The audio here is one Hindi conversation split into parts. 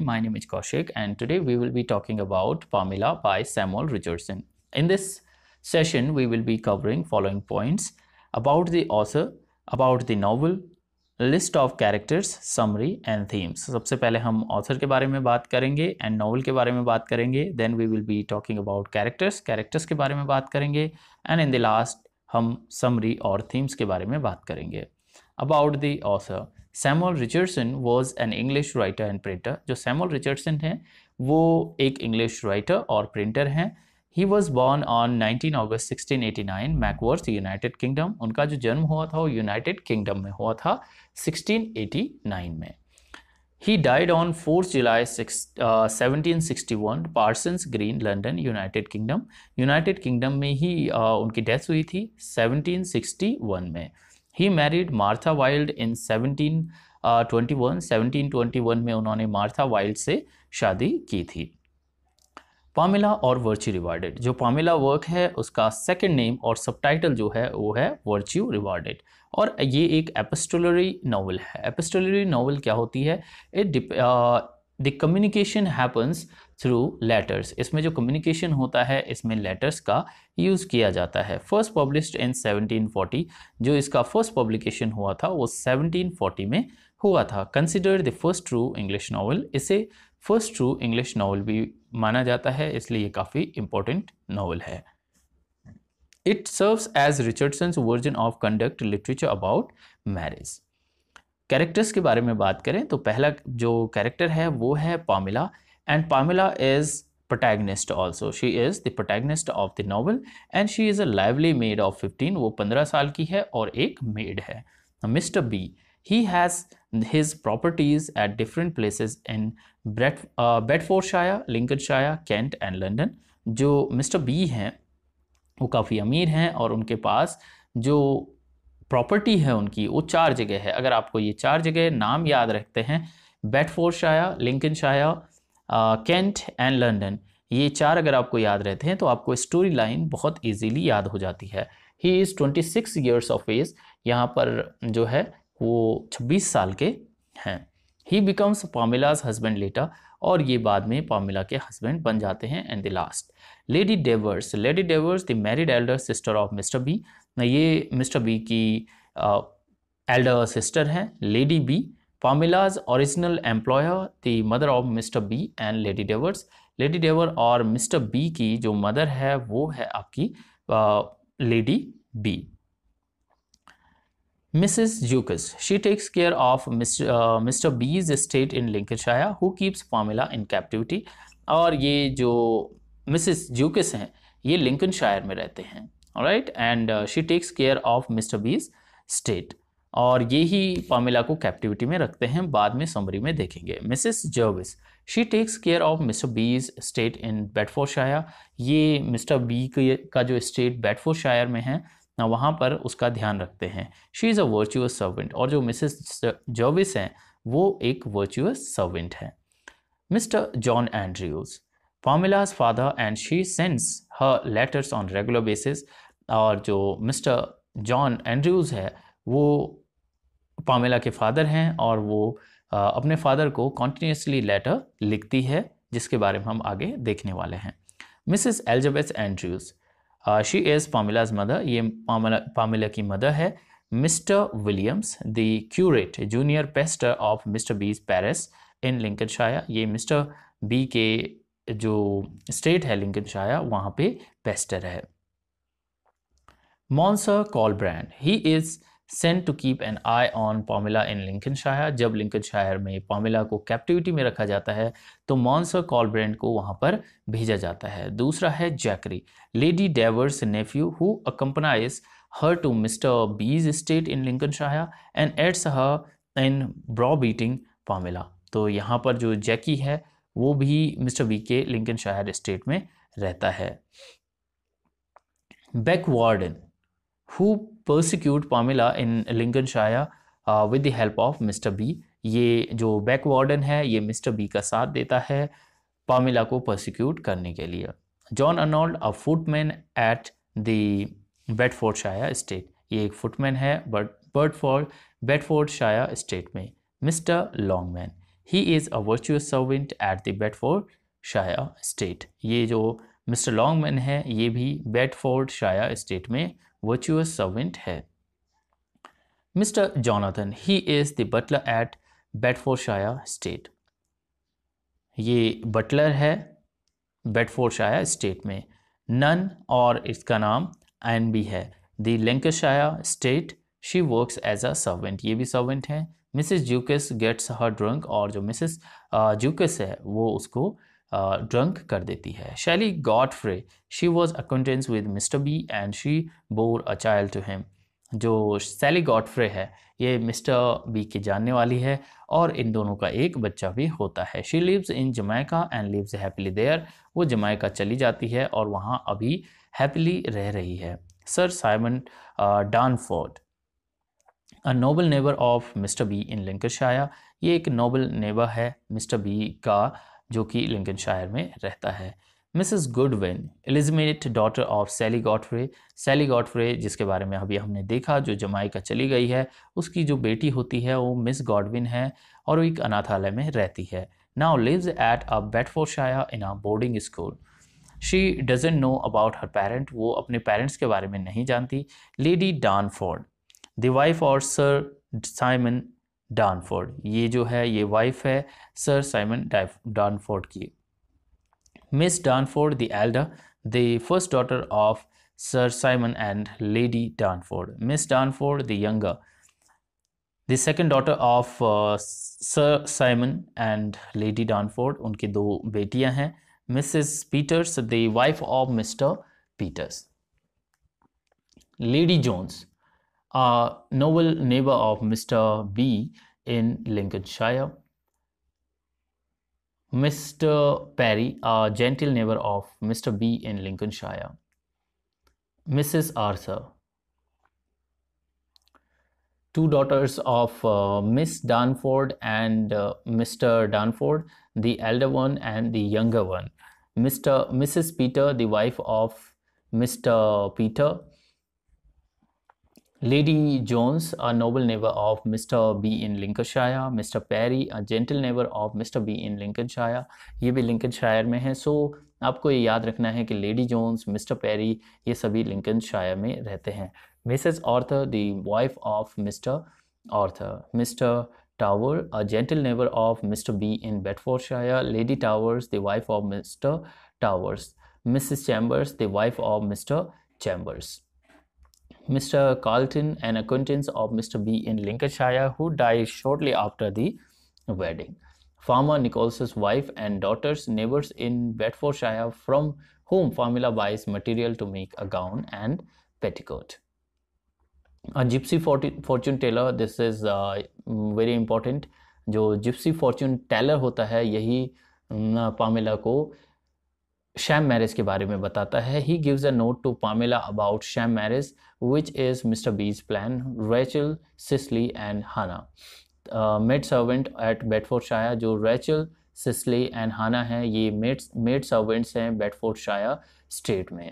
My name is Kaushik and today we will be talking about Pamela by Samuel Richardson. In this session, we will be covering following points about the author, about the novel, list of characters summary and themes सबसे पहले हम author के बारे में बात करेंगे and novel के बारे में बात करेंगे then we will be talking about characters, characters के बारे में बात करेंगे and in the last हम summary और themes के बारे में बात करेंगे about the author Samuel Richardson was an English writer and printer जो सैमुअल रिचर्डसन हैं वो एक इंग्लिश राइटर और प्रिंटर हैं he was born on 19 August 1689 Mackworth United Kingdom उनका जो जन्म हुआ था वो यूनाइटेड किंगडम में हुआ था 1689 में he died on fourth July seventeen sixty one Parsons Green London United Kingdom United Kingdom में ही uh, उनकी डेथ हुई थी सेवनटीन सिक्सटी वन में ही married Martha Wilde in seventeen twenty one seventeen twenty one में उन्होंने मार्था वाइल्ड से शादी की थी पामिला और वर्च्यू रिवार्डेड जो पामिला वर्क है उसका सेकेंड नेम और टाइटल जो है वो है वर्च्यू रिवार्डेड और ये एक एपिस्टोलरी नावल है एपिस्टोलरी नावल क्या होती है it the communication happens through letters इसमें जो कम्युनिकेशन होता है इसमें लेटर्स का यूज़ किया जाता है फर्स्ट पब्लिश इन 1740 जो इसका फर्स्ट पब्लिकेशन हुआ था वो 1740 में हुआ था consider the first true English novel इसे फर्स्ट ट्रू इंग्लिश नावल भी माना जाता है इसलिए ये काफ़ी इंपॉर्टेंट नावल है it serves as Richardson's version of conduct literature about marriage characters के बारे में बात करें तो पहला जो कैरेक्टर है वो है पामिला and Pamela is protagonist also she is the protagonist of the novel and she is a lively maid of 15 wo 15 saal ki hai aur ek maid hai now Mr. B he has his properties at different places in Bret, uh, Bedfordshire, Lincolnshire, Kent and London jo mr b hain वो काफ़ी अमीर हैं और उनके पास जो प्रॉपर्टी है उनकी वो चार जगह है अगर आपको ये चार जगह नाम याद रखते हैं बेटफोर्शाया शाया कैंट एंड लंडन ये चार अगर आपको याद रहते हैं तो आपको स्टोरी लाइन बहुत ईजीली याद हो जाती है he is twenty six years of age यहाँ पर जो है वो छब्बीस साल के हैं ही बिकम्स पामिलाज हस्बैंड लेटा और ये बाद में पामिला के हस्बैंड बन जाते हैं and the last Lady Davers Lady Davers the married elder sister of mister B ये मिस्टर बी की एल्डर सिस्टर हैं Lady B Pamela's original employer, the mother of Mister B and Lady Davers Lady Daver और मिस्टर बी की जो मदर है वो है आपकी Lady B Mrs. Jukis. She takes care of Mr. Uh, Mr. B's estate in Lincolnshire, who keeps Pamela in captivity. और ये जो मिसेस जूकिस हैं ये लिंकनशायर में रहते हैं right and she takes care of mister B's state और ये ही पामिला को कैप्टिविटी में रखते हैं बाद में समरी में देखेंगे Mrs Jervis she takes care of mister B's state in Bedfordshire ये मिस्टर बी का जो स्टेट बेटफोर्शायर में है ना वहाँ पर उसका ध्यान रखते हैं she is a virtuous servant और जो मिसेस जर्विस हैं वो एक वर्चुअस सर्वेंट हैं Mister John Andrews Pamela's father and she sends her letters on regular basis और जो मिस्टर जॉन एंड्रयूज़ है वो पामेला के फादर हैं और वो अपने फादर को कॉन्टीन्यूसली लेटर लिखती है जिसके बारे में हम आगे देखने वाले हैं Mrs Elizabeth Andrews she is Pamela's mother ये पामिला पामिला की मदर है Mister Williams the curate junior pastor of mister B's parish in Lincolnshire ये मिस्टर बी के जो स्टेट है लिंकन शाया वहाँ पे पेस्टर है Monsieur Colbrand he is sent to keep an eye on Pamela in Lincolnshire जब लिंकन शायर में पॉमिला को कैप्टिविटी में रखा जाता है तो मॉन्सर कॉलब्रेंड को वहां पर भेजा जाता है दूसरा है Jackey Lady Davers nephew who accompany her to Mister B's state in Lincoln Lincolnshire and aids her in browbeating Pamela तो यहाँ पर जो जैकी है वो भी मिस्टर वी के शाहर स्टेट में रहता है बैकवार्डन who persecute Pamela in Lincolnshire uh, with the help of Mr. B. ये जो बैक वार्डन है ये मिस्टर बी का साथ देता है पामिला को परसिक्यूट करने के लिए John Arnold a footman at the shire state ये एक फुटमैन है बट बर्डफोर्ड शाया स्टेट में Mister Longman he is a virtuous servant at the shire state ये जो मिस्टर लॉन्गमैन है ये भी शाया स्टेट में virtuous servant है Mr. Jonathan, he is the butler at Bedfordshire State. ये बटलर है बेडफोर्डशायर स्टेट में नन और इसका नाम एन बी है the Lincolnshire state she works as a servant ये भी सर्वेंट हैं Mrs Jewkes gets her drunk और जो मिसेस ज्यूकस uh, है वो उसको ड्रंक कर देती है Sally Godfrey she was acquaintance with mister B and she bore a child to him जो सैली गॉडफ्रे है ये मिस्टर बी की जानने वाली है और इन दोनों का एक बच्चा भी होता है she lives in Jamaica and lives happily there वो जमैका चली जाती है और वहाँ अभी हैप्पीली रह रही है Sir Simon Darnford a noble neighbour of mister B in Lincolnshire ये एक नोबल नेबर है मिस्टर बी का जो कि लिंकन शायर में रहता है Mrs Goodwin Elizabeth daughter of Sally Godfrey Sally Godfrey जिसके बारे में अभी हमने देखा जो जमाइका चली गई है उसकी जो बेटी होती है वो मिस गॉडविन है और वो एक अनाथालय में रहती है now lives at a shire in a boarding school she doesn't know about her parent वो अपने पेरेंट्स के बारे में नहीं जानती लेडी डान द वाइफ और सर साइमन डानफोर्ड ये जो है ये वाइफ है सर साइमन डानफोर्ड की Miss Darnford the elder the first daughter of Sir Simon and Lady Darnford Miss Darnford the younger the second daughter of Sir Simon and Lady Darnford उनके दो बेटियां हैं Mrs Peters the wife of Mister Peters Lady Jones a noble neighbor of Mr. B in Lincolnshire. Mr. Perry, a gentle neighbor of Mr. B in Lincolnshire. Mrs. Arthur, two daughters of uh, Miss Danford and uh, Mr. Danford, the elder one and the younger one. Mr. Mrs. Peter, the wife of Mr. Peter, Lady Jones, a noble neighbor of Mr. B in Lincolnshire, Mr. Perry, a gentle neighbor of Mr. B in Lincolnshire, ये भी Lincolnshire में है सो so, आपको ये याद रखना है कि लेडी जोन्स मिस्टर पेरी ये सभी लिंकनशायर में रहते हैं Mrs Arthur the wife of Mister Arthur Mister Tower, a gentle neighbor of Mr. B in Bedfordshire, Lady Towers, the wife of Mr. Towers, Mrs. Chambers, the wife of Mr. Chambers. Mr. Carlton, an acquaintance of Mr. B in Lincolnshire, who died shortly after the wedding. Farmer Nichols's wife and daughters, neighbors in Bedfordshire, from whom Formula buys material to make a gown and petticoat. A gypsy fortune teller, this is uh, very important. जो जिप्सी फॉर्च्यून टेलर होता है यही पामेला को शैम मैरिज के बारे में बताता है he gives a note to Pamela about sham marriage which is Mister B's plan Rachel Cicely and Hannah maid servant at Bedfordshire जो रैचल सिसली एंड हाना है ये मेड मेड सर्वेंट्स हैं बेटफोर्ड शाया स्टेट में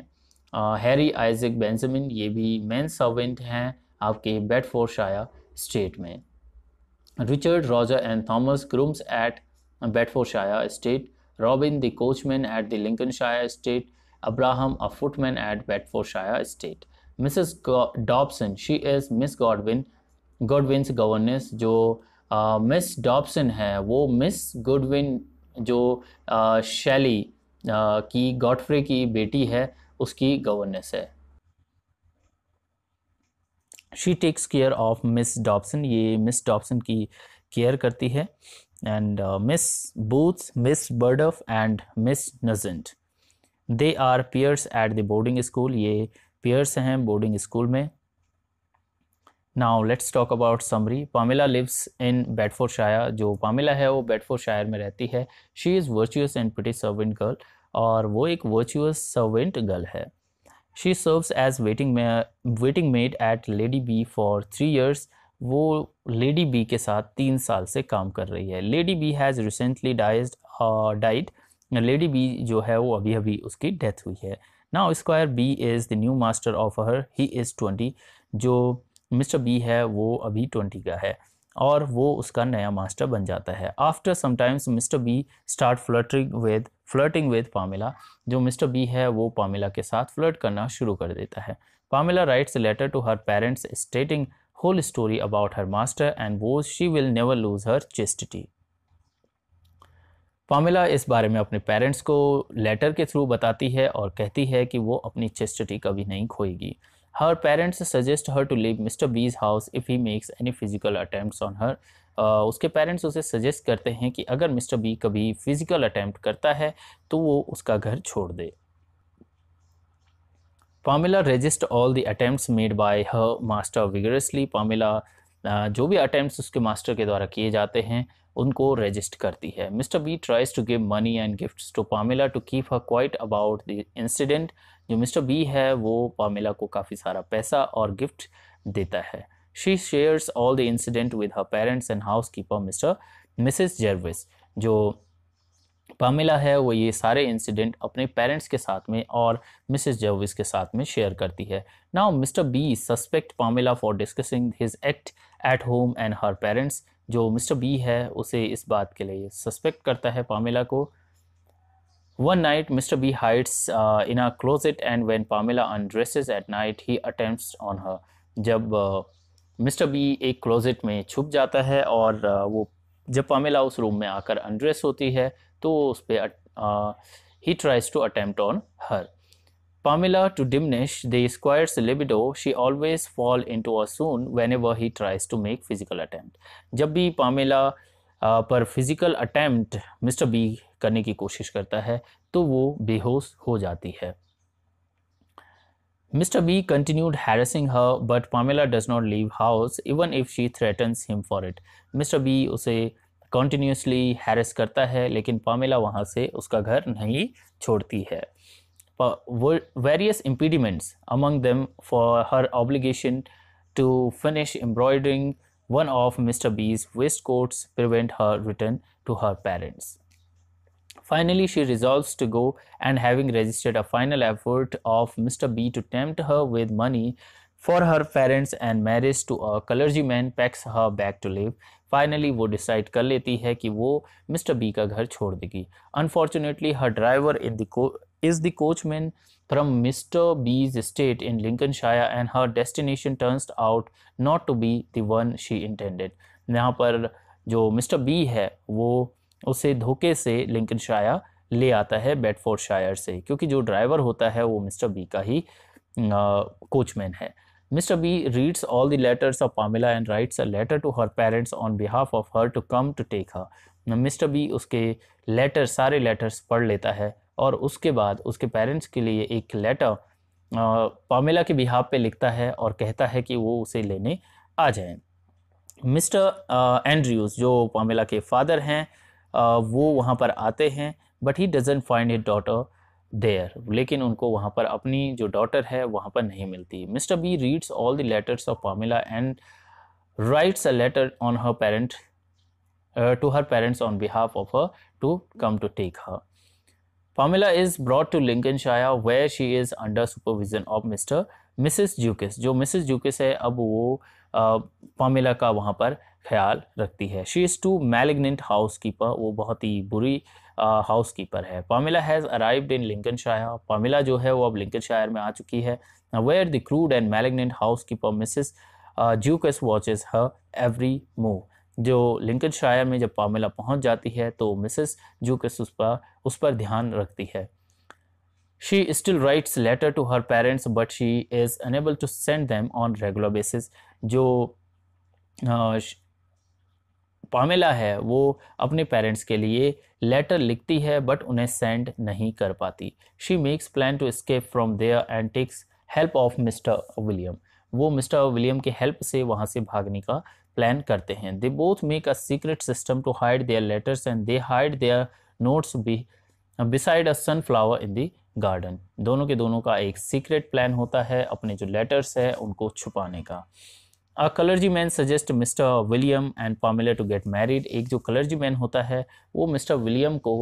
हैरी आइजिक बेंजामिन ये भी मेन सर्वेंट हैं आपके बेटफोर्ड शाया स्टेट में Richard Roger and Thomas grooms at Bedfordshire state Robin, the coachman at the Lincolnshire State, Abraham, a footman at Bedfordshire State. Mrs. Dobson, she is Miss Godwin, Godwin's governess, जो मिस डॉबसन है वो मिस गुडविन जो शैली की गॉडफ्रे की बेटी है उसकी गवर्नेंस है she takes care of Miss Dobson ये मिस डॉबसन की केयर करती है and uh, Miss Booth, Miss Burduff and Miss Nuzent. They are peers at the boarding school ये पियर्स हैं बोर्डिंग स्कूल में now let's talk about summary Pamela lives in shire जो पामिला है वो शायर में रहती है she is virtuous and pretty servant girl और वो एक वर्चुअस सर्वेंट गर्ल है she serves as waiting waiting maid at Lady B for three years वो लेडी बी के साथ तीन साल से काम कर रही है Lady B has recently dies died Lady B जो है वो अभी अभी उसकी डेथ हुई है now Squire B is the new master of her he is twenty जो मिस्टर बी है वो अभी ट्वेंटी का है और वो उसका नया मास्टर बन जाता है after sometimes Mister B start fluttering with flirting with Pamela जो मिस्टर बी है वो पामिला के साथ फ्लर्ट करना शुरू कर देता है Pamela writes letter to her parents stating whole story about her master and vows she will never lose her chastity. Pamela इस बारे में अपने पेरेंट्स को लेटर के थ्रू बताती है और कहती है कि वो अपनी चेस्टिटी कभी नहीं खोएगी her parents suggest her to leave Mister B's house if he makes any physical attempt on her उसके पेरेंट्स उसे सजेस्ट करते हैं कि अगर मिस्टर बी कभी फिजिकल अटैम्प्ट करता है तो वो उसका घर छोड़ दे Pamela resist all the attempts made by her master vigorously Pamela जो भी अटैम्प्ट्स उसके मास्टर के द्वारा किए जाते हैं उनको रजिस्ट करती है mister B tries to give money and gifts to Pamela to keep her quiet about the incident जो मिस्टर बी है वो पामिला को काफ़ी सारा पैसा और गिफ्ट देता है she shares all the incident with her parents and housekeeper Mister Mrs Jervis जो पामिला है वो ये सारे इंसिडेंट अपने पेरेंट्स के साथ में और मिसेस जेविस के साथ में शेयर करती है now Mister B suspect Pamela for discussing his act at home and her parents जो मिस्टर बी है उसे इस बात के लिए सस्पेक्ट करता है पामिला को one night Mister B hides in in a and when Pamela un undresses at night he attempt on her जब मिस्टर uh, बी एक क्लोजेट में छुप जाता है और uh, वो जब पामेला उस रूम में आकर अनड्रेस होती है तो उस पर he tries to attempt on her Pamela, to diminish the she always fall in to into soon whenever he tries to make physical attempt जब भी पामेला पर फिजिकल अटैम्प्ट मिस्टर बी करने की कोशिश करता है तो वो बेहोश हो जाती है mister B continued harassing her but Pamela does not leave house even if she threatens him for it Mister B उसे कॉन्टीन्यूसली हैरस करता है लेकिन पामेला वहाँ से उसका घर नहीं छोड़ती है various impediments among them for her obligation to finish embroidering one of mister B's waist coats prevent her return to her parents finally she resolve to go and having registered a final effort of mister B to tempt her with money for her parents and marriage to a clergyman packs her back to live finally वो डिसाइड कर लेती है कि वो मिस्टर बी का घर छोड़ देगी unfortunately her driver in the is the coachman from Mr. B's estate in Lincolnshire, and her destination turns out not to be the one she यहाँ पर जो मिस्टर बी है वो उसे धोखे से लिंकन शाया ले आता है शायर से क्योंकि जो ड्राइवर होता है वो मिस्टर बी का ही कोचमैन है Mr. B reads all the letters of Pamela and writes a letter to her parents on behalf of her to come to take her. Now, Mr. B उसके letter सारे letters पढ़ लेता है और उसके बाद उसके parents के लिए एक letter Pamela के बिहाब पे लिखता है और कहता है कि वो उसे लेने आ जाएं। मिस्टर एंड्रयूज़ जो पामेला के फादर हैं वो वहाँ पर आते हैं but he doesn't find a daughter there लेकिन उनको वहाँ पर अपनी जो डॉटर है वहाँ पर नहीं मिलती mister B reads all the letters of Pamela and writes a letter on her parent to her parents on behalf of her to come to take her is broad to Lincolnshire where she is under supervision of mister missus Jewkes जो मिसिस जूकिस है अब वो पामिला uh, का वहाँ पर ख्याल रखती है she is too malignant housekeeper वो बहुत ही बुरी हाउस कीपर है Pamela has arrived in Lincolnshire Pamela जो है वो अब लिंकन शायर में आ चुकी है where the crude and malignant housekeeper missus Jewkes watches her every move जो लिंकन शायर में जब पामिला पहुंच जाती है तो मिसेस जूकस उस पर उस पर ध्यान रखती है she still writes letter to her parents but she is unable to send them on regular basis जो पामेला है वो अपने पेरेंट्स के लिए लेटर लिखती है बट उन्हें सेंड नहीं कर पाती she makes plan to escape from there and takes help of mister William वो मिस्टर विलियम के हेल्प से वहाँ से भागने का प्लान करते हैं they both make a secret system to hide their letters and they hide their notes be beside a sunflower in the garden दोनों के दोनों का एक सीक्रेट प्लान होता है अपने जो लेटर्स है उनको छुपाने का a clergyman suggest mister William and Pamela to get married एक जो कलर्जी मैन होता है वो मिस्टर विलियम को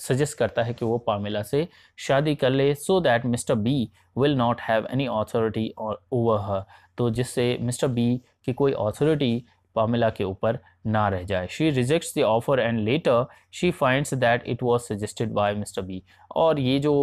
सजेस्ट करता है कि वो पामिला से शादी कर ले so that mister B will not have any authority over her तो जिससे मिस्टर बी की कोई ऑथोरिटी पामिला के ऊपर ना रह जाए she rejects the offer and later she finds that it was suggested by mister B और ये जो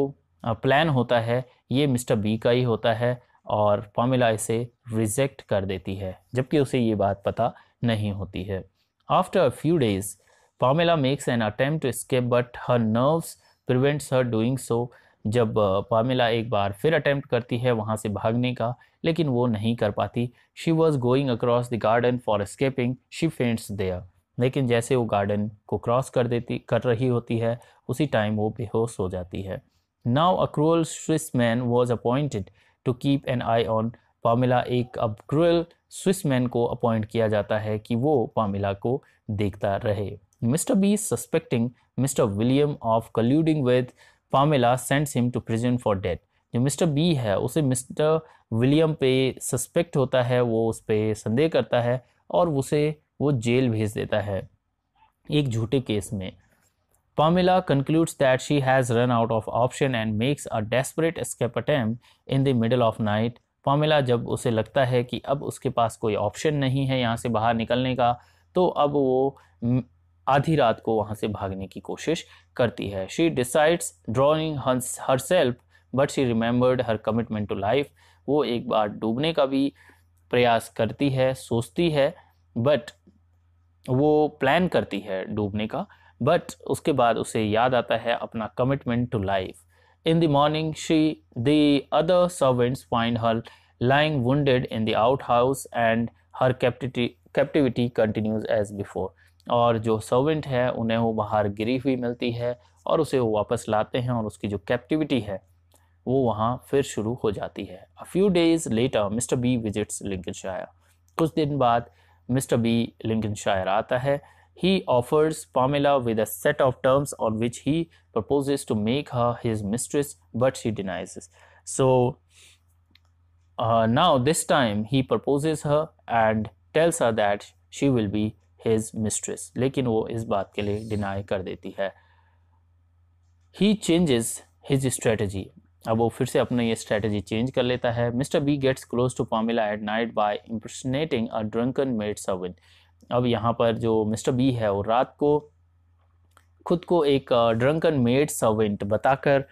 प्लान होता है ये मिस्टर बी का ही होता है और पामिला इसे रिजेक्ट कर देती है जबकि उसे ये बात पता नहीं होती है after a few days Pamela makes an attempt to escape but her nerves prevents her doing so जब पामिला एक बार फिर अटेम्प्ट करती है वहाँ से भागने का लेकिन वो नहीं कर पाती she was going across the garden for escaping she faints there लेकिन जैसे वो गार्डन को क्रॉस कर देती कर रही होती है उसी टाइम वो बेहोश हो जाती है now a cruel Swiss man was appointed to keep an eye on Pamela एक अब क्रूअल स्विसमैन को अपॉइंट किया जाता है कि वो पामिला को देखता रहे mister B suspecting mister William of colluding with Pamela sends him to prison for death जो मिस्टर बी है उसे मिस्टर विलियम पे सस्पेक्ट होता है वो उस पर संदेह करता है और उसे वो जेल भेज देता है एक झूठे केस में Pamela concludes that she has run out of option and makes a desperate escape attempt in the middle of night. Pamela जब उसे लगता है कि अब उसके पास कोई ऑप्शन नहीं है यहाँ से बाहर निकलने का तो अब वो आधी रात को वहाँ से भागने की कोशिश करती है she decides drowning herself but she remembered her commitment to life वो एक बार डूबने का भी प्रयास करती है सोचती है बट वो प्लान करती है डूबने का बट उसके बाद उसे याद आता है अपना commitment to life the morning she the other servants find her lying lying in the outhouse and her captivity captivity continues as before और जो सर्वेंट है उन्हें वो बाहर गिरी हुई मिलती है और उसे वो वापस लाते हैं और उसकी जो कैप्टिविटी है वो वहाँ फिर शुरू हो जाती है a few days later mister B visits shire कुछ दिन बाद मिस्टर बी लिंकन शायर आता है He offers Pamela with a set of terms on which he proposes to make her his mistress, but she denies. So uh, now this time he proposes her and tells her that she will be his mistress. लेकिन वो इस बात के लिए डिनाई कर देती है He changes his strategy. अब वो फिर से अपना ये स्ट्रेटजी चेंज कर लेता है mister B gets close to Pamela at night by impersonating a drunken maid servant अब यहाँ पर जो मिस्टर बी है वो रात को खुद को एक ड्रंकन मेड सर्वेंट बताकर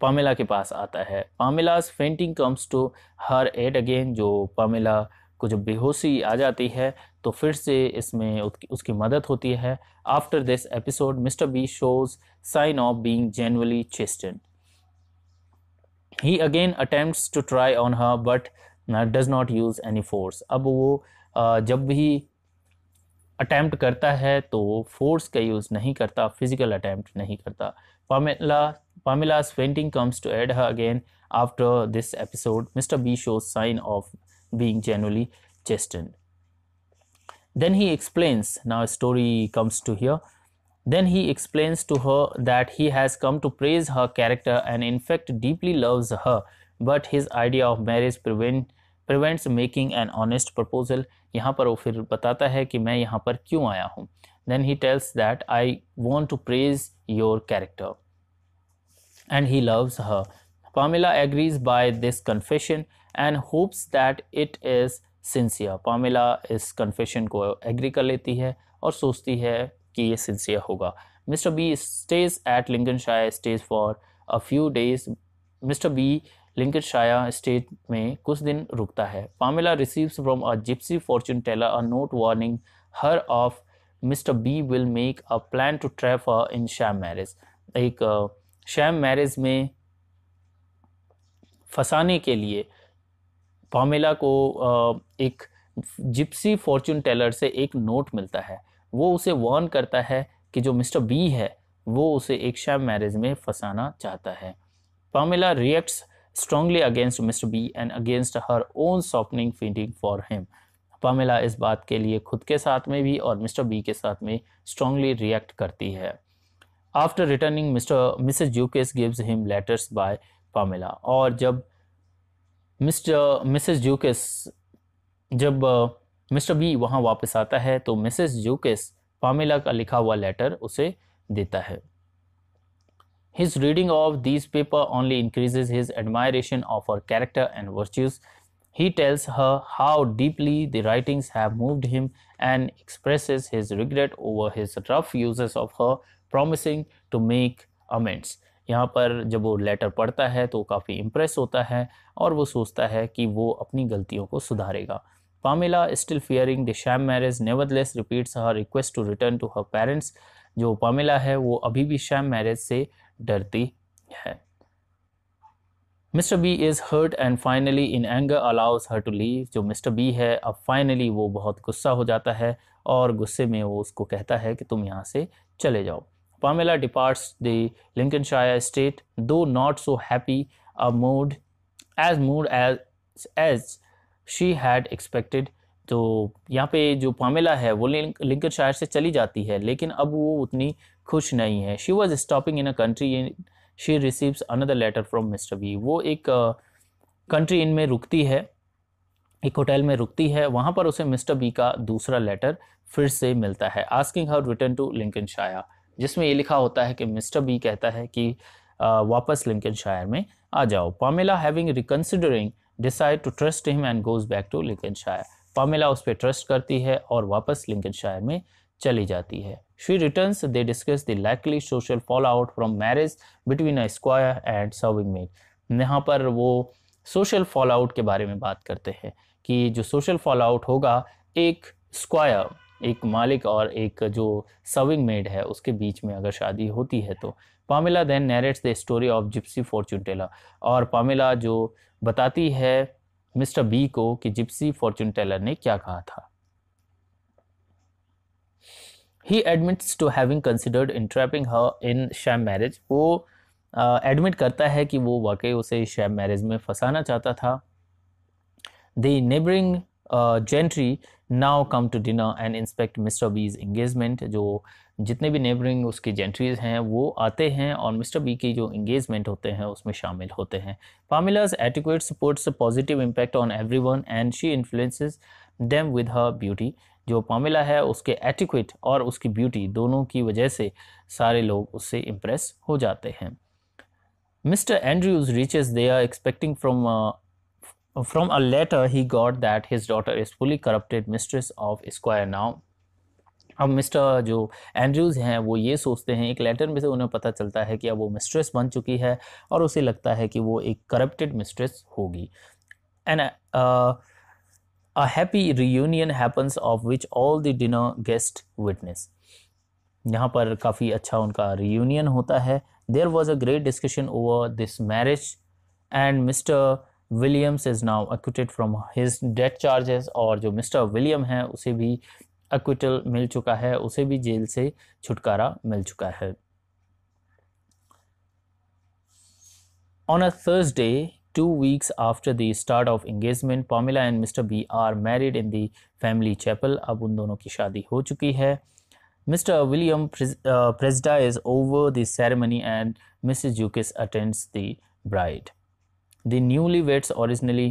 पामेला के पास आता है Pamela's fainting comes to her aid again जो पामेला को जब बेहोशी आ जाती है तो फिर से इसमें उसकी मदद होती है after this episode mister B shows sign of being genuinely chaste he again attempt to try on her but does not use any force अब वो जब भी अटैम्प्ट करता है तो फोर्स का यूज़ नहीं करता फिजिकल अटैम्प्ट नहीं करता Pamela Pamela's fainting comes to aid her again after this episode mister B shows sign of being generally chaste then he explains now story comes to here then he explains to her that he has come to praise her character and in fact deeply loves her but his idea of marriage prevent prevents making an honest proposal यहाँ पर वो फिर बताता है कि मैं यहाँ पर क्यों आया हूँ then he tells that I want to praise your character and he loves her Pamela agrees by this confession and hopes that it is sincere Pamela इस कन्फेशन को एग्री कर लेती है और सोचती है कि ये सिंसियर होगा mister B stays at Lincolnshire stays for a few days mister B shire state में कुछ दिन रुकता है Pamela receives from a gypsy fortune teller a note warning her of mister B will make a plan to trap a in sham marriage एक शैम मैरिज में फंसाने के लिए पामेला को एक जिप्सी फॉर्चून टेलर से एक नोट मिलता है वो उसे वार्न करता है कि जो मिस्टर बी है वो उसे एक शैम मैरिज में फंसाना चाहता है Pamela reacts strongly against mister B and against her own softening feeling for him Pamela इस बात के लिए खुद के साथ में भी और मिस्टर बी के साथ में स्ट्रॉगली रिएक्ट करती है after returning mister missus Jewkes gives him letters by Pamela और जब मिस्टर मिसेज जूकेस जब मिस्टर uh, बी वहाँ वापस आता है तो मिसेज जूकेस पामेला का लिखा हुआ लेटर उसे देता है His reading of these papers only increases his admiration of her character and virtues. He tells her how deeply the writings have moved him and expresses his regret over his rough uses of her, promising to make amends. यहाँ पर जब वो लेटर पढ़ता है तो काफ़ी इम्प्रेस होता है और वो सोचता है कि वो अपनी गलतियों को सुधारेगा Pamela still fearing the sham marriage nevertheless repeats her request to return to her parents जो पामिला है वो अभी भी शैम मैरिज से डरती है mister B is hurt and finally in anger allows her to leave जो मिस्टर बी है अब फाइनली वो बहुत गुस्सा हो जाता है और गुस्से में वो उसको कहता है कि तुम यहाँ से चले जाओ Pamela departs the shire state though not so happy a mood as mood as as she had expected तो यहाँ पे जो पामेला है वो लिंकन शायर से चली जाती है लेकिन अब वो उतनी खुश नहीं है she was stopping in a country in she receives another letter from mister B वो एक कंट्री इन में रुकती है एक होटल में रुकती है वहाँ पर उसे मिस्टर बी का दूसरा लेटर फिर से मिलता है asking her return to Lincolnshire जिसमें ये लिखा होता है कि मिस्टर बी कहता है कि वापस लिंकन शायर में आ जाओ Pamela having reconsidering decide to trust him and goes back to Lincolnshire Pamela उस पर ट्रस्ट करती है और वापस लिंकन शायर में चली जाती है she return they discuss the likely social fallout from marriage between a squire and serving maid यहाँ पर वो सोशल फॉलो आउट के बारे में बात करते हैं कि जो सोशल फॉलो आउट होगा एक स्क्वायर एक मालिक और एक जो सर्विंग मेड है उसके बीच में अगर शादी होती है तो Pamela then narrates the story of gypsy fortune teller और पामिला जो बताती है मिस्टर बी को कि जिप्सी फॉर्चून टेलर ने क्या कहा था he admits to having considered entrapping her in sham marriage वो एडमिट uh, करता है कि वो वाकई उसे शैम मैरिज में फंसाना चाहता था the neighbouring gentry now come to dinner and inspect mister B's engagement जो जितने भी नेबरिंग उसकी जेंट्रीज हैं वो आते हैं और मिस्टर बी की जो इंगेजमेंट होते हैं उसमें शामिल होते हैं Pamela's etiquette supports positive impact on every one and she influences them with her beauty जो पामिला है उसके एटिक्विट और उसकी ब्यूटी दोनों की वजह से सारे लोग उससे इम्प्रेस हो जाते हैं mister Andrews reaches they are expecting from from a letter he got that his daughter is fully corrupted mistress of squire now अब मिस्टर जो एंड्रयूज़ हैं वो ये सोचते हैं एक लेटर में से उन्हें पता चलता है कि अब वो मिस्ट्रेस बन चुकी है और उसे लगता है कि वो एक करप्टेड मिस्ट्रेस होगी and A happy reunion happens of which all the dinner guests witness. यहाँ पर काफ़ी अच्छा उनका रियूनियन होता है there was a great discussion over this marriage and mister Williams is now acquitted from his death charges और जो मिस्टर विलियम है उसे भी एक्विटल मिल चुका है उसे भी जेल से छुटकारा मिल चुका है on a Thursday Two weeks after the start of engagement, Pamela and Mr. B are married in the family chapel. अब उन दोनों की शादी हो चुकी है Mr. William uh, Presda is over the ceremony and Mrs. Jukis attends the bride. The newlyweds originally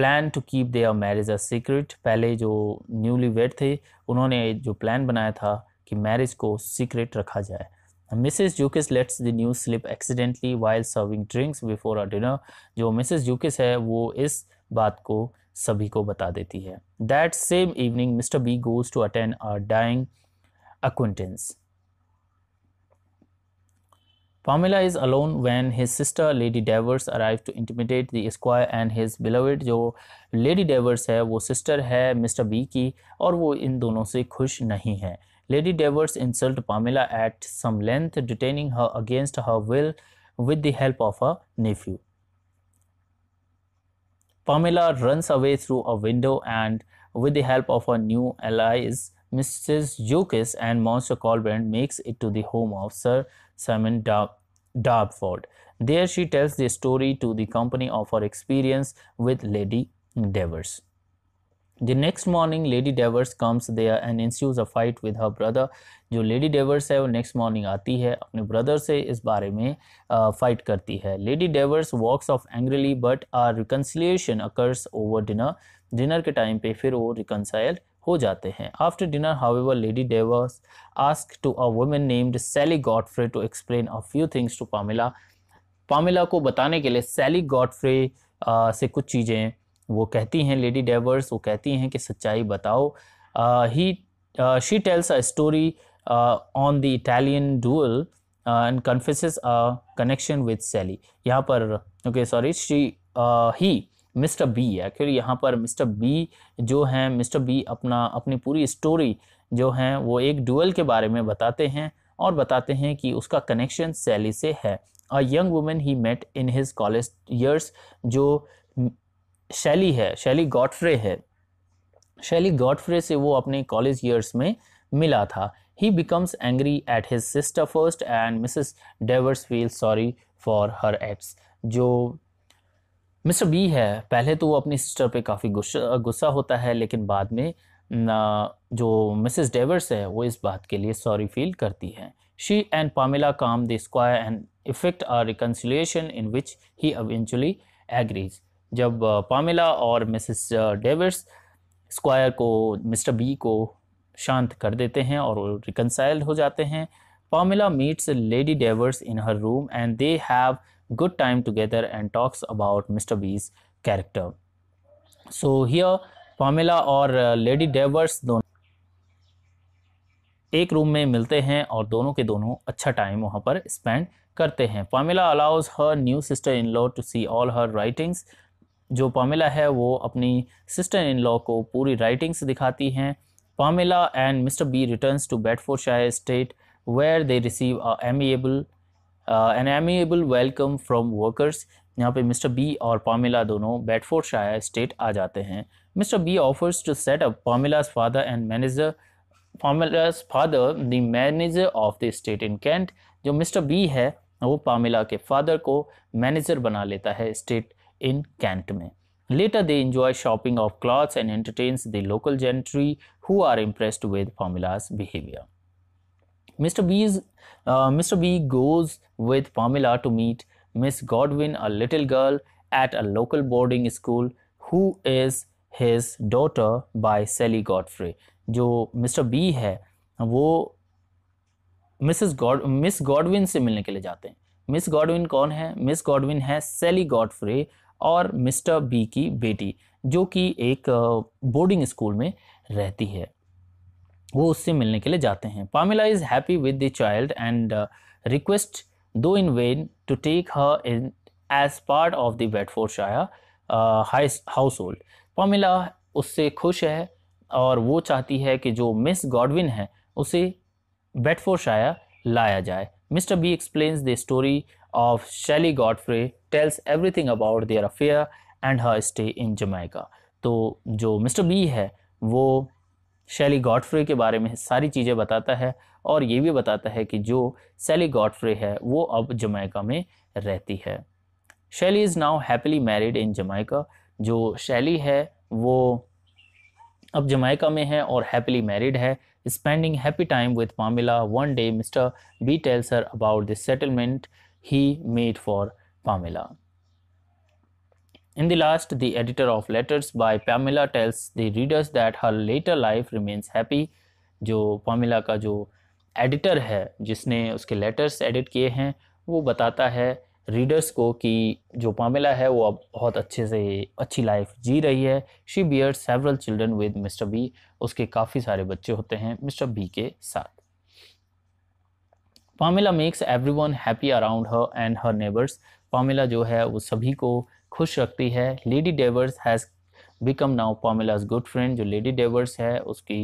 planned to keep their marriage a secret. पहले जो newlywed थे उन्होंने जो plan बनाया था कि marriage को secret रखा जाए missus Jewkes lets the news slip accidentally while serving drinks before a dinner जो मिसेस जूकिस है वो इस बात को सभी को बता देती है that same evening mister B goes to attend a dying acquaintance Pamela is alone when his sister lady Davers arrive to intimidate the squire and his beloved जो लेडी डेवर्स है वो सिस्टर है मिस्टर बी की और वो इन दोनों से खुश नहीं है Lady Davers insults Pamela at some length, detaining her against her will with the help of her nephew. Pamela runs away through a window and with the help of her new allies, Mrs. Jukis and Monster Colbrand makes it to the home of Sir Simon Dar- Darford. There she tells the story to the company of her experience with Lady Devers. The next morning lady Davers comes they are and ensues a fight with her brother जो लेडी डेवर्स है वो नेक्स्ट मॉर्निंग आती है अपने ब्रदर से इस बारे में फाइट uh, करती है lady Davers walks off angrily but a reconciliation occurs over dinner dinner के टाइम पर फिर वो रिकनसाइल हो जाते हैं after dinner however lady Davers ask to a women named Sally Godfrey to explain a few things to Pamela Pamela को बताने के लिए सैली गॉडफ्रे से कुछ चीज़ें वो कहती हैं लेडी डेवर्स वो कहती हैं कि सच्चाई बताओ he she tells a story on the Italian duel and confess a connection with Sally यहाँ पर okay sorry she he Mr B actually यहाँ पर मिस्टर बी जो हैं मिस्टर बी अपना अपनी पूरी स्टोरी जो हैं वो एक डुअल के बारे में बताते हैं और बताते हैं कि उसका कनेक्शन सैली से है a young woman he met in his college years जो शैली है शैली गॉडफ्रे है शैली गॉडफ्रे से वो अपने कॉलेज ईयर्स में मिला था he becomes angry at his sister first and Mrs Davers feel sorry for her एप्स जो मिस्टर बी है पहले तो वो अपनी सिस्टर पे काफ़ी गुस्सा गुस्सा होता है लेकिन बाद में ना जो मिसेस डेवर्स है वो इस बात के लिए सॉरी फील करती है she and Pamela calm the squire and effect a reconciliation in which he eventually agrees जब पामेला और मिसेस डेविड्स स्क्वायर को मिस्टर बी को शांत कर देते हैं और रिकनसाइल हो जाते हैं Pamela meets Lady Davers in her room and they have good time together and talks about Mr B's character so here Pamela और लेडी डेवर्स दोनों एक रूम में मिलते हैं और दोनों के दोनों अच्छा टाइम वहाँ पर स्पेंड करते हैं Pamela allows her new sister in law to see all her writings जो पामेला है वो अपनी सिस्टर इन लॉ को पूरी राइटिंग्स दिखाती हैं Pamela and Mr B returns to shire state where they receive amiable an amiable welcome from workers यहाँ पे मिस्टर बी और पामेला दोनों शायर स्टेट आ जाते हैं Mr B offers to set up Pamela's father and manager Pamela's father the manager of the state in Kent जो मिस्टर बी है वो पामेला के फादर को मैनेजर बना लेता है state in Canton. Later, they enjoy shopping of clothes and entertains the local gentry who are impressed with Pamela's behavior. Mr. B's, uh, Mr. B goes with Pamela to meet Miss Godwin, a little girl at a local boarding school, who is his daughter by Sally Godfrey. जो मिस्टर बी है वो मिसेस गॉड मिस गॉडविन से मिलने के लिए जाते हैं मिस गॉडविन कौन है मिस गॉडविन है सेली गॉडफ्रे और मिस्टर बी की बेटी जो कि एक बोर्डिंग स्कूल में रहती है वो उससे मिलने के लिए जाते हैं Pamela is happy with the child and request to in when to take her in as part of the shire household Pamela उससे खुश है और वो चाहती है कि जो मिस गॉडविन है उसे शाया लाया जाए Mr B explains the story of Shelley Godfrey tells everything about their affair and her stay in Jamaica. तो जो मिस्टर बी है वो शैली गॉडफ्रे के बारे में सारी चीज़ें बताता है और ये भी बताता है कि जो शैली गॉडफ्रे है वो अब जमैका में रहती है Shelley is now happily married in Jamaica जो शैली है वो अब जमैका में है और हैप्पीली मैरिड है spending happy time with Pamela one day Mr B tells her about this settlement he made for Pamela. In the last, the editor of letters by Pamela tells the readers that her later life remains happy. जो पामिला का जो एडिटर है जिसने उसके लेटर्स एडिट किए हैं वो बताता है रीडर्स को कि जो पामिला है वो अब बहुत अच्छे से अच्छी लाइफ जी रही है she bear several children with mister B उसके काफ़ी सारे बच्चे होते हैं मिस्टर बी के साथ Pamela makes everyone happy around her and her neighbours Pamela जो है वो सभी को खुश रखती है lady Davers has become now Pamela's good friend जो लेडी डेवर्स है उसकी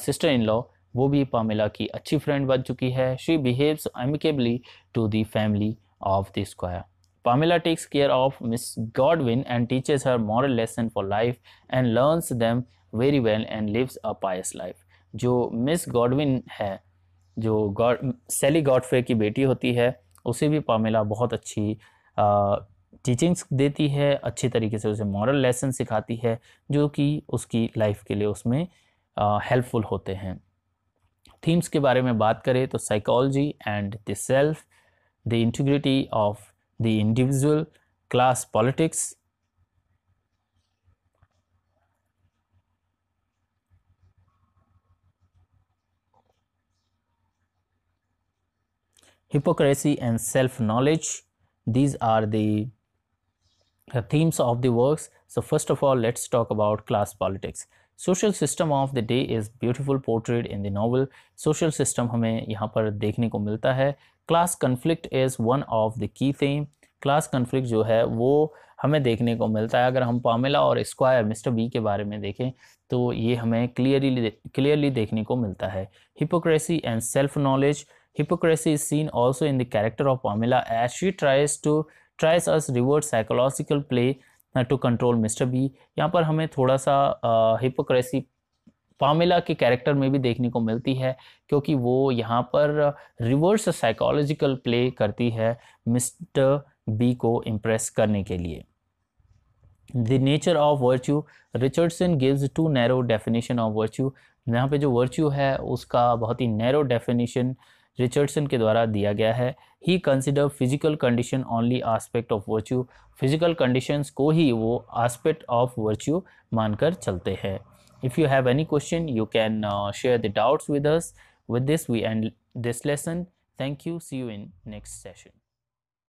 सिस्टर इन लॉ वो भी पामिला की अच्छी फ्रेंड बन चुकी है she behaves amicably to the family of the squire Pamela takes care of Miss Godwin and teaches her moral lesson for life and learns them very well and lives a pious life जो मिस गॉडविन है जो गॉड सेली गॉडफे की बेटी होती है उसे भी पामेला बहुत अच्छी टीचिंग्स देती है अच्छे तरीके से उसे मॉरल लेसन सिखाती है जो कि उसकी लाइफ के लिए उसमें हेल्पफुल होते हैं थीम्स के बारे में बात करें तो psychology and the self the integrity of the individual class politics hypocrisy and self knowledge these are the the themes of the works so first of all let's talk about class politics social system of the day is beautiful portrayed in the novel social system हमें यहाँ पर देखने को मिलता है class conflict is one of the key thing class conflict जो है वो हमें देखने को मिलता है अगर हम पामेला और स्क्वायर मिस्टर बी के बारे में देखें तो ये हमें क्लियरली क्लियरली देखने को मिलता है hypocrisy and self knowledge Hypocrisy is seen also in the character of Pamela as she tries to tries us reverse psychological play to control Mr B यहाँ पर हमें थोड़ा सा हिपोक्रेसी uh, पामेला के कैरेक्टर में भी देखने को मिलती है क्योंकि वो यहाँ पर रिवर्स साइकोलॉजिकल प्ले करती है मिस्टर बी को इम्प्रेस करने के लिए the nature of virtue Richardson gives too narrow definition of virtue यहाँ पे जो वर्च्यू है उसका बहुत ही नैरो डेफिनेशन रिचर्डसन के द्वारा दिया गया है he consider physical condition only aspect of virtue physical conditions को ही वो आस्पेक्ट ऑफ वर्च्यू मानकर चलते हैं if you have any question you can share the doubts with us with this we end this lesson thank you see you in next session